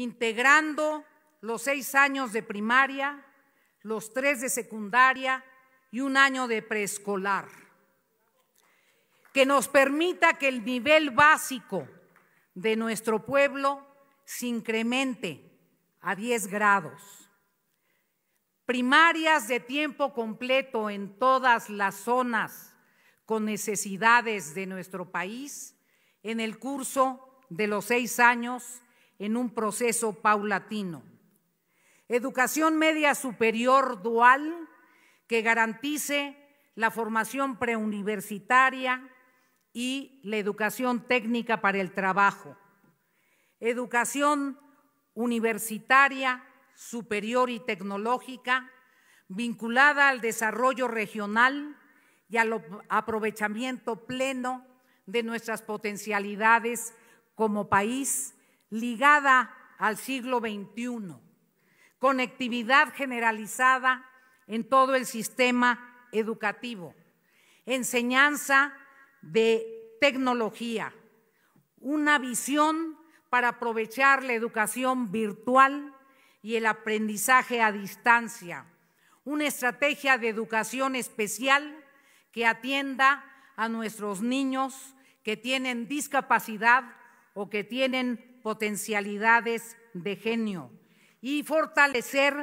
integrando los seis años de primaria, los tres de secundaria y un año de preescolar, que nos permita que el nivel básico de nuestro pueblo se incremente a 10 grados. Primarias de tiempo completo en todas las zonas con necesidades de nuestro país en el curso de los seis años en un proceso paulatino. Educación media superior dual que garantice la formación preuniversitaria y la educación técnica para el trabajo. Educación universitaria, superior y tecnológica vinculada al desarrollo regional y al aprovechamiento pleno de nuestras potencialidades como país ligada al siglo XXI, conectividad generalizada en todo el sistema educativo, enseñanza de tecnología, una visión para aprovechar la educación virtual y el aprendizaje a distancia, una estrategia de educación especial que atienda a nuestros niños que tienen discapacidad o que tienen potencialidades de genio y fortalecer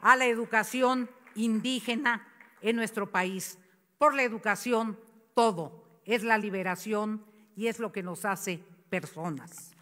a la educación indígena en nuestro país. Por la educación todo es la liberación y es lo que nos hace personas.